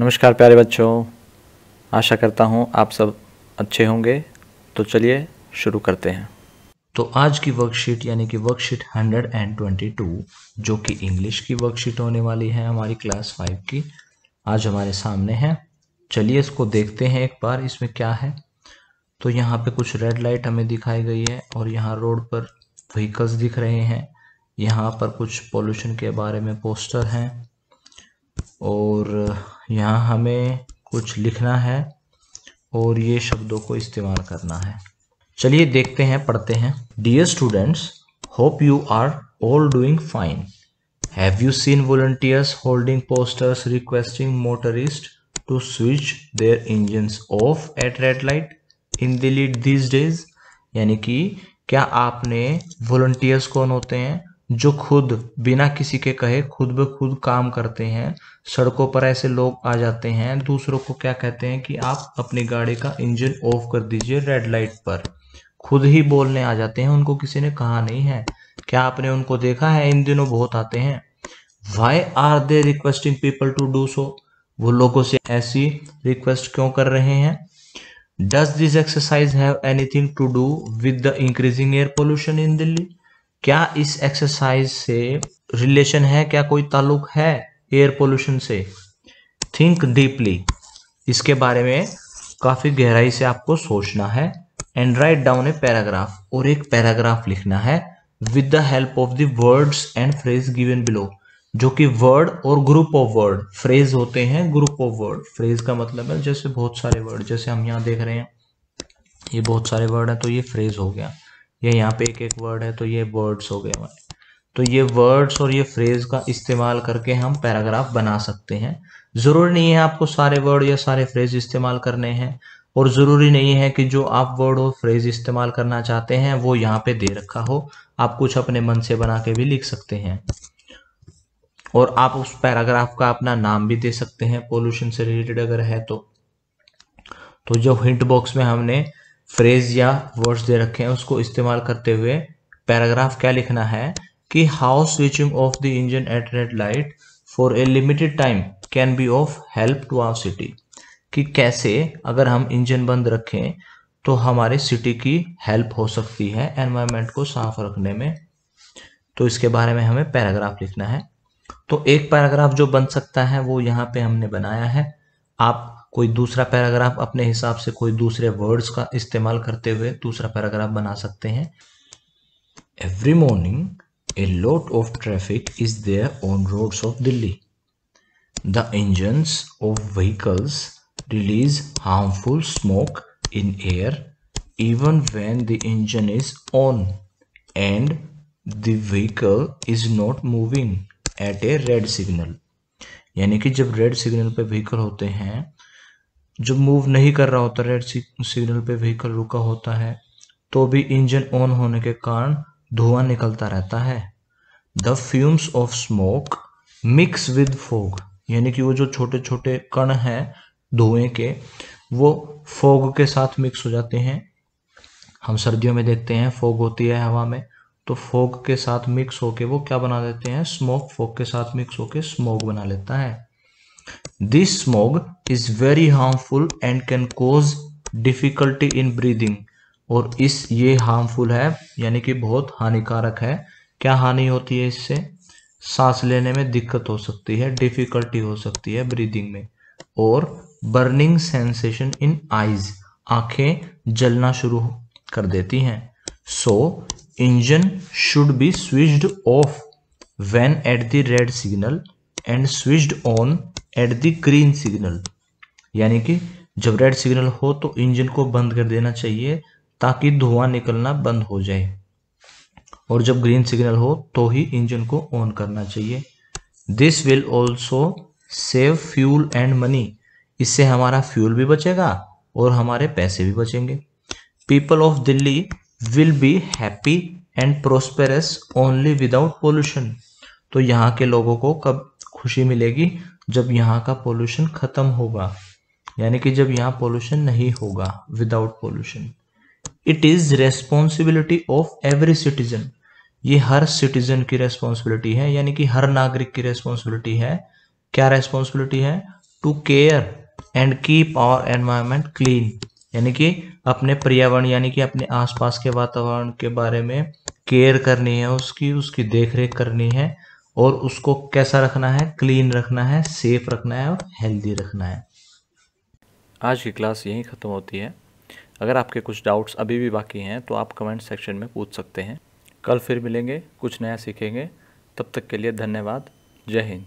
नमस्कार प्यारे बच्चों आशा करता हूँ आप सब अच्छे होंगे तो चलिए शुरू करते हैं तो आज की वर्कशीट यानी कि वर्कशीट 122 जो कि इंग्लिश की वर्कशीट होने वाली है हमारी क्लास फाइव की आज हमारे सामने है चलिए इसको देखते हैं एक बार इसमें क्या है तो यहाँ पे कुछ रेड लाइट हमें दिखाई गई है और यहाँ रोड पर व्हीकल्स दिख रहे हैं यहाँ पर कुछ पॉल्यूशन के बारे में पोस्टर हैं और यहाँ हमें कुछ लिखना है और ये शब्दों को इस्तेमाल करना है चलिए देखते हैं पढ़ते हैं dear students hope you are all doing fine have you seen volunteers holding posters requesting motorist to switch their engine off at red light in Delhi this days यानी कि क्या आपने वॉल्टियर्स कौन होते हैं जो खुद बिना किसी के कहे खुद ब खुद काम करते हैं सड़कों पर ऐसे लोग आ जाते हैं दूसरों को क्या कहते हैं कि आप अपनी गाड़ी का इंजन ऑफ कर दीजिए रेड लाइट पर खुद ही बोलने आ जाते हैं उनको किसी ने कहा नहीं है क्या आपने उनको देखा है इन दिनों बहुत आते हैं why are they requesting people to do so वो लोगों से ऐसी रिक्वेस्ट क्यों कर रहे हैं does this exercise have anything to do with the increasing air pollution in Delhi क्या इस एक्सरसाइज से रिलेशन है क्या कोई ताल्लुक है एयर पोल्यूशन से थिंक डीपली इसके बारे में काफ़ी गहराई से आपको सोचना है and write down a paragraph और एक पैराग्राफ लिखना है with the help of the words and phrase given below जो कि वर्ड और ग्रुप ऑफ वर्ड फ्रेज होते हैं ग्रुप ऑफ वर्ड फ्रेज का मतलब है जैसे बहुत सारे वर्ड जैसे हम यहाँ देख रहे हैं ये बहुत सारे वर्ड हैं तो ये फ्रेज हो गया या यहाँ पे एक एक वर्ड है तो ये वर्ड्स हो गए हमारे तो ये वर्ड्स और ये फ्रेज का इस्तेमाल करके हम पैराग्राफ बना सकते हैं ज़रूरी नहीं है आपको सारे वर्ड या सारे फ्रेज इस्तेमाल करने हैं और ज़रूरी नहीं है कि जो आप वर्ड और फ्रेज इस्तेमाल करना चाहते हैं वो यहाँ पे दे रखा हो आप कुछ अपने मन से बना के भी लिख सकते हैं और आप उस पैराग्राफ का अपना नाम भी दे सकते हैं पोल्यूशन से रिलेटेड अगर है तो तो जो हिंट बॉक्स में हमने फ्रेज या वर्ड्स दे रखे हैं उसको इस्तेमाल करते हुए पैराग्राफ क्या लिखना है कि how switching off the engine at red light for a limited time can be of help to our city कि कैसे अगर हम इंजन बंद रखें तो हमारे सिटी की हेल्प हो सकती है एनवायरमेंट को साफ रखने में तो इसके बारे में हमें पैराग्राफ लिखना है तो एक पैराग्राफ जो बन सकता है वो यहाँ पे हमने बनाया है आप कोई दूसरा पैराग्राफ अपने हिसाब से कोई दूसरे वर्ड्स का इस्तेमाल करते हुए दूसरा पैराग्राफ बना सकते हैं every morning a lot of traffic is there on roads of Delhi the engine of vehicles release harmful smoke in air even when the engine is on and the vehicle is not moving at a red signal यानी कि जब red signal पे vehicle होते हैं जो move नहीं कर रहा होता रेड सिग्नल पे व्हीकल रुका होता है तो भी इंजन ऑन होने के कारण धुआं निकलता रहता है the fumes of smoke mix with fog यानी कि वो जो छोटे छोटे कण हैं धुएं के वो फोग के साथ मिक्स हो जाते हैं हम सर्दियों में देखते हैं फोग होती है हवा में तो फोग के साथ मिक्स होके वो क्या बना देते हैं स्मोक फोग के साथ मिक्स होके स्मोक बना लेता है This smog is very harmful and can cause difficulty in breathing और इस ये harmful है यानी कि बहुत हानिकारक है क्या हानि होती है इससे सांस लेने में दिक्कत हो सकती है डिफिकल्टी हो सकती है ब्रीदिंग में और बर्निंग सेंसेशन इन आईज आंखें जलना शुरू कर देती हैं so engine should be switched off when at the red signal and switched on at the green signal यानी कि जब रेड सिग्नल हो तो इंजन को बंद कर देना चाहिए ताकि धुआं निकलना बंद हो जाए और जब ग्रीन सिग्नल हो तो ही इंजन को ऑन करना चाहिए this will also save fuel and money इससे हमारा फ्यूल भी बचेगा और हमारे पैसे भी बचेंगे people of Delhi will be happy and prosperous only without pollution तो यहाँ के लोगों को कब खुशी मिलेगी जब यहाँ का पोल्यूशन ख़त्म होगा यानी कि जब यहाँ पोल्यूशन नहीं होगा without pollution it is responsibility of every citizen ये हर सिटीजन की रेस्पॉन्सिबिलिटी है यानी कि हर नागरिक की रेस्पॉन्सिबिलिटी है क्या रेस्पॉन्सिबिलिटी है to care and keep our environment clean यानी कि अपने पर्यावरण यानी कि अपने आसपास के वातावरण के बारे में केयर करनी है उसकी उसकी देखरेख करनी है और उसको कैसा रखना है क्लीन रखना है सेफ रखना है और हेल्दी रखना है आज की क्लास यहीं ख़त्म होती है अगर आपके कुछ डाउट्स अभी भी बाकी हैं तो आप कमेंट सेक्शन में पूछ सकते हैं कल फिर मिलेंगे कुछ नया सीखेंगे तब तक के लिए धन्यवाद जय हिंद